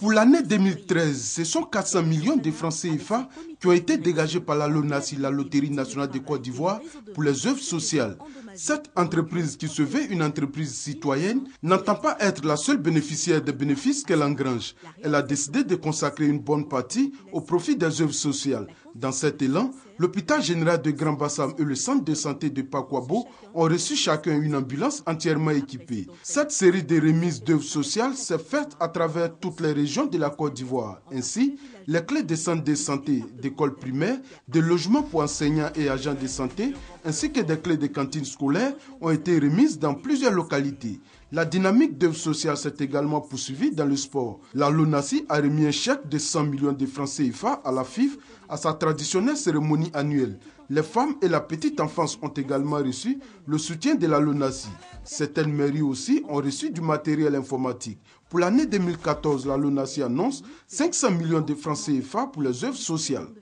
Pour l'année 2013, ce sont 400 millions de francs CFA qui ont été dégagés par la LONASI, la Loterie nationale de Côte d'Ivoire, pour les œuvres sociales. Cette entreprise qui se veut une entreprise citoyenne n'entend pas être la seule bénéficiaire des bénéfices qu'elle engrange. Elle a décidé de consacrer une bonne partie au profit des œuvres sociales. Dans cet élan, L'hôpital général de Grand Bassam et le centre de santé de Pakwabo ont reçu chacun une ambulance entièrement équipée. Cette série de remises d'œuvres sociales s'est faite à travers toutes les régions de la Côte d'Ivoire. Ainsi, les clés des centres de santé, d'écoles primaires, des logements pour enseignants et agents de santé, ainsi que des clés des cantines scolaires ont été remises dans plusieurs localités. La dynamique d'œuvres sociales s'est également poursuivie dans le sport. La LONASI a remis un chèque de 100 millions de francs CFA à la FIF à sa traditionnelle cérémonie annuelle. Les femmes et la petite enfance ont également reçu le soutien de la LONASI. Certaines mairies aussi ont reçu du matériel informatique. Pour l'année 2014, la LONASI annonce 500 millions de francs CFA pour les œuvres sociales.